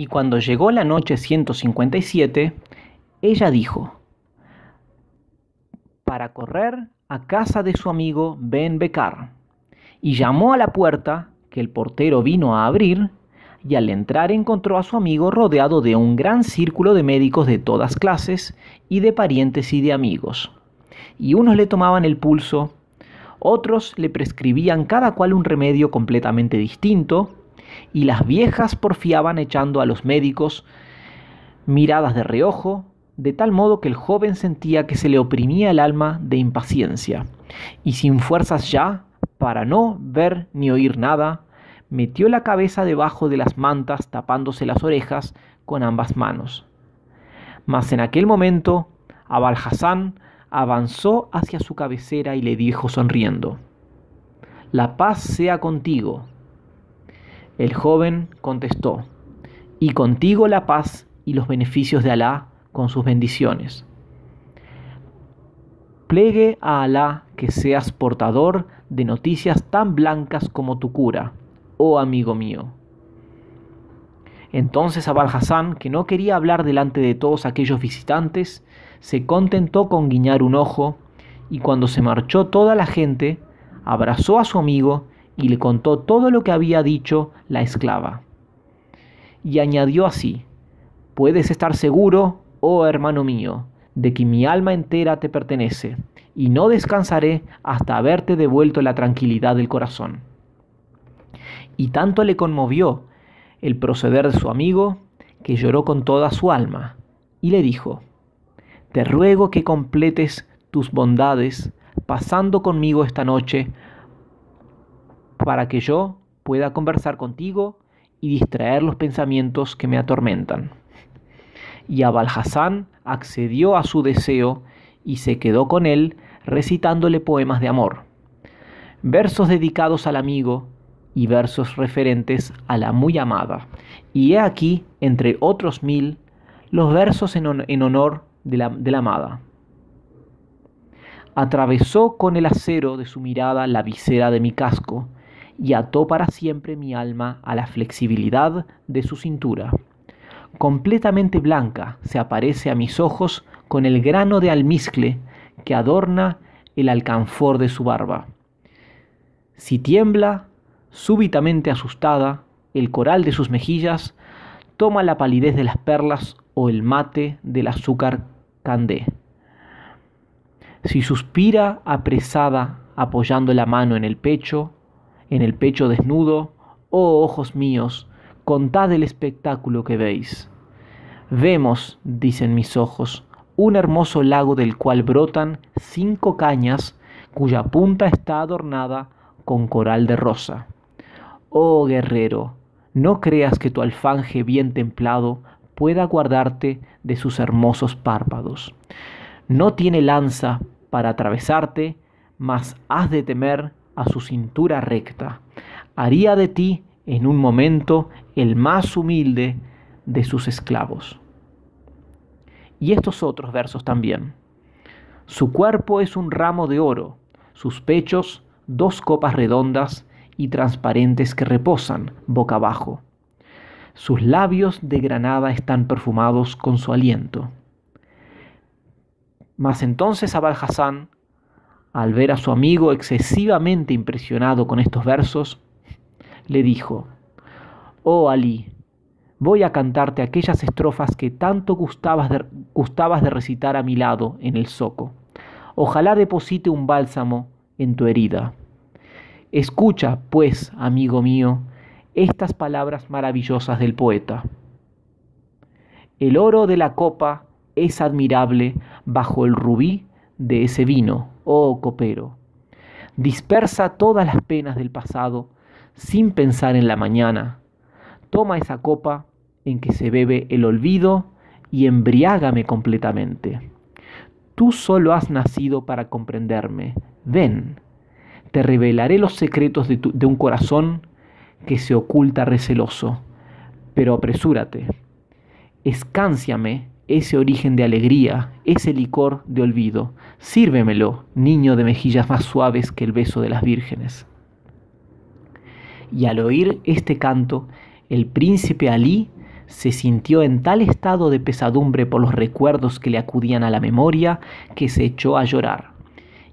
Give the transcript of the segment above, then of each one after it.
Y cuando llegó la noche 157, ella dijo, para correr a casa de su amigo Ben Becar, y llamó a la puerta, que el portero vino a abrir, y al entrar encontró a su amigo rodeado de un gran círculo de médicos de todas clases y de parientes y de amigos. Y unos le tomaban el pulso, otros le prescribían cada cual un remedio completamente distinto, y las viejas porfiaban echando a los médicos miradas de reojo, de tal modo que el joven sentía que se le oprimía el alma de impaciencia, y sin fuerzas ya, para no ver ni oír nada, metió la cabeza debajo de las mantas tapándose las orejas con ambas manos. Mas en aquel momento, Abal avanzó hacia su cabecera y le dijo sonriendo, La paz sea contigo. El joven contestó, y contigo la paz y los beneficios de Alá con sus bendiciones. Plegue a Alá que seas portador de noticias tan blancas como tu cura, oh amigo mío. Entonces Abal Hassan, que no quería hablar delante de todos aquellos visitantes, se contentó con guiñar un ojo, y cuando se marchó toda la gente, abrazó a su amigo y le contó todo lo que había dicho la esclava. Y añadió así, puedes estar seguro, oh hermano mío, de que mi alma entera te pertenece, y no descansaré hasta haberte devuelto la tranquilidad del corazón. Y tanto le conmovió el proceder de su amigo, que lloró con toda su alma, y le dijo, Te ruego que completes tus bondades, pasando conmigo esta noche para que yo pueda conversar contigo y distraer los pensamientos que me atormentan. Y Abalhazán accedió a su deseo y se quedó con él recitándole poemas de amor, versos dedicados al amigo y versos referentes a la muy amada. Y he aquí, entre otros mil, los versos en, honor de la amada. Atravesó con el acero de su mirada la visera de mi casco, y ató para siempre mi alma a la flexibilidad de su cintura. Completamente blanca se aparece a mis ojos con el grano de almizcle que adorna el alcanfor de su barba. Si tiembla, súbitamente asustada, el coral de sus mejillas toma la palidez de las perlas o el mate del azúcar candé. Si suspira apresada apoyando la mano en el pecho, en el pecho desnudo, oh ojos míos, contad el espectáculo que veis. Vemos, dicen mis ojos, un hermoso lago del cual brotan cinco cañas cuya punta está adornada con coral de rosa. Oh guerrero, no creas que tu alfanje bien templado pueda guardarte de sus hermosos párpados. No tiene lanza para atravesarte, mas has de temer a su cintura recta. Haría de ti en un momento el más humilde de sus esclavos. Y estos otros versos también. Su cuerpo es un ramo de oro, sus pechos dos copas redondas y transparentes que reposan boca abajo. Sus labios de granada están perfumados con su aliento. Mas entonces Abal Hassan al ver a su amigo excesivamente impresionado con estos versos, le dijo, Oh Ali, voy a cantarte aquellas estrofas que tanto gustabas de, gustabas de recitar a mi lado en el zoco. Ojalá deposite un bálsamo en tu herida. Escucha, pues, amigo mío, estas palabras maravillosas del poeta. El oro de la copa es admirable bajo el rubí de ese vino, oh copero. Dispersa todas las penas del pasado sin pensar en la mañana. Toma esa copa en que se bebe el olvido y embriágame completamente. Tú solo has nacido para comprenderme. Ven, te revelaré los secretos de, un corazón que se oculta receloso. Pero apresúrate, escánciame ese origen de alegría, ese licor de olvido. Sírvemelo, niño de mejillas más suaves que el beso de las vírgenes. Y al oír este canto, el príncipe Alí se sintió en tal estado de pesadumbre por los recuerdos que le acudían a la memoria que se echó a llorar.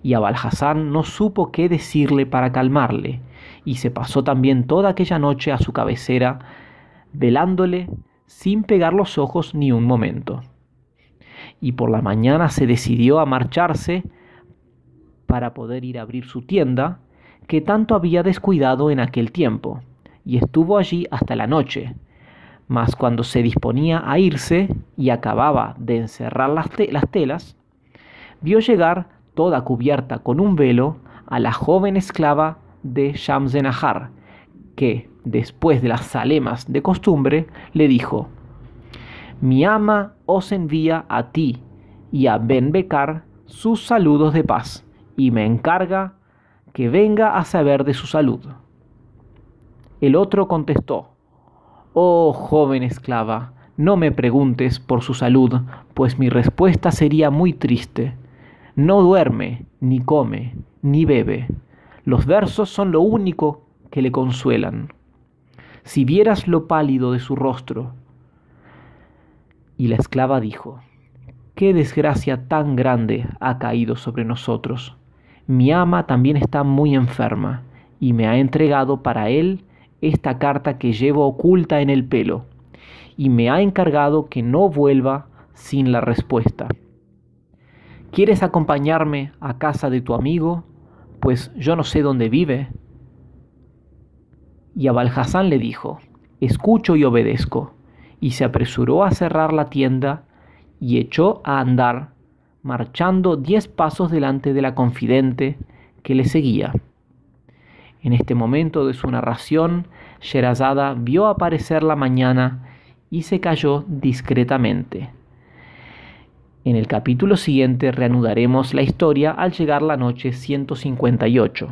Y Abalhazán no supo qué decirle para calmarle, y se pasó también toda aquella noche a su cabecera, velándole sin pegar los ojos ni un momento. Y por la mañana se decidió a marcharse para poder ir a abrir su tienda, que tanto había descuidado en aquel tiempo, y estuvo allí hasta la noche. Mas cuando se disponía a irse y acababa de encerrar las, telas, vio llegar, toda cubierta con un velo, a la joven esclava de Shamsenahar, que, después de las salemas de costumbre, le dijo, Mi ama os envía a ti y a Ben Becar sus saludos de paz, y me encarga que venga a saber de su salud. El otro contestó, Oh joven esclava, no me preguntes por su salud, pues mi respuesta sería muy triste. No duerme, ni come, ni bebe. Los versos son lo único que le consuelan. Si vieras lo pálido de su rostro. Y la esclava dijo, qué desgracia tan grande ha caído sobre nosotros. Mi ama también está muy enferma y me ha entregado para él esta carta que llevo oculta en el pelo y me ha encargado que no vuelva sin la respuesta. ¿Quieres acompañarme a casa de tu amigo? Pues yo no sé dónde vive. Y Abalhazán le dijo, escucho y obedezco. Y se apresuró a cerrar la tienda y echó a andar, marchando diez pasos delante de la confidente que le seguía. En este momento de su narración, Sherazada vio aparecer la mañana y se cayó discretamente. En el capítulo siguiente reanudaremos la historia al llegar la noche 158.